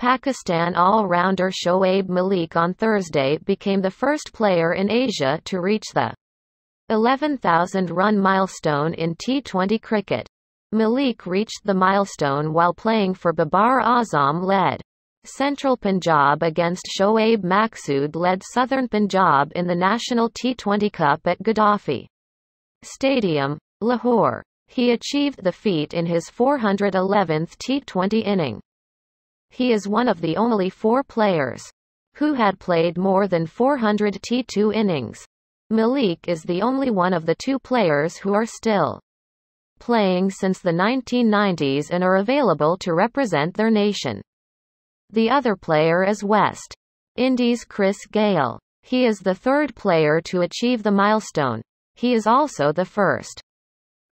Pakistan all-rounder Shoaib Malik on Thursday became the first player in Asia to reach the 11,000-run milestone in T20 cricket. Malik reached the milestone while playing for Babar Azam-led Central Punjab against Shoaib Maksud led Southern Punjab in the National T20 Cup at Gaddafi Stadium, Lahore. He achieved the feat in his 411th T20 inning he is one of the only four players who had played more than 400 T2 innings. Malik is the only one of the two players who are still playing since the 1990s and are available to represent their nation. The other player is West Indies Chris Gale. He is the third player to achieve the milestone. He is also the first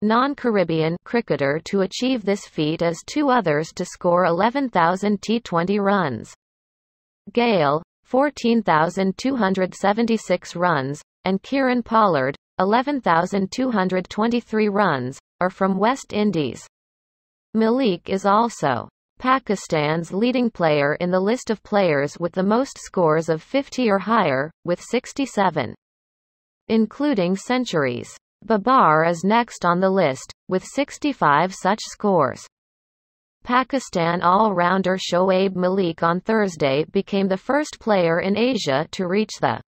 non-Caribbean cricketer to achieve this feat as two others to score 11,000 T20 runs. Gale, 14,276 runs, and Kieran Pollard, 11,223 runs, are from West Indies. Malik is also Pakistan's leading player in the list of players with the most scores of 50 or higher, with 67. Including centuries. Babar is next on the list, with 65 such scores. Pakistan all-rounder Shoaib Malik on Thursday became the first player in Asia to reach the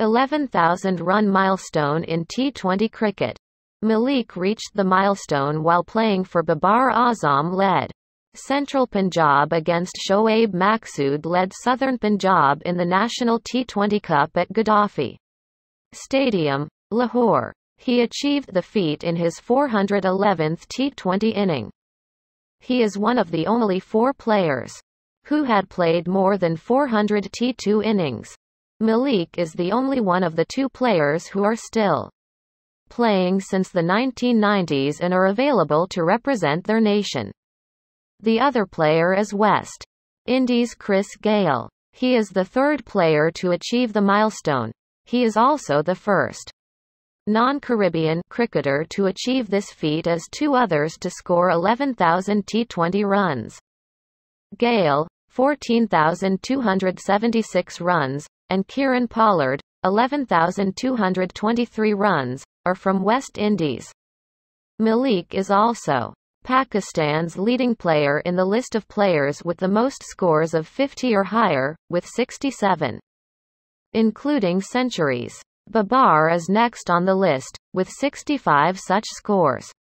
11,000-run milestone in T20 cricket. Malik reached the milestone while playing for Babar Azam-led Central Punjab against Shoaib Maksud-led Southern Punjab in the National T20 Cup at Gaddafi Stadium, Lahore. He achieved the feat in his 411th T20 inning. He is one of the only four players who had played more than 400 T2 innings. Malik is the only one of the two players who are still playing since the 1990s and are available to represent their nation. The other player is West Indies Chris Gale. He is the third player to achieve the milestone. He is also the first non-Caribbean cricketer to achieve this feat as two others to score 11,000 T20 runs. Gale, 14,276 runs, and Kieran Pollard, 11,223 runs, are from West Indies. Malik is also Pakistan's leading player in the list of players with the most scores of 50 or higher, with 67. Including centuries. Babar is next on the list, with 65 such scores.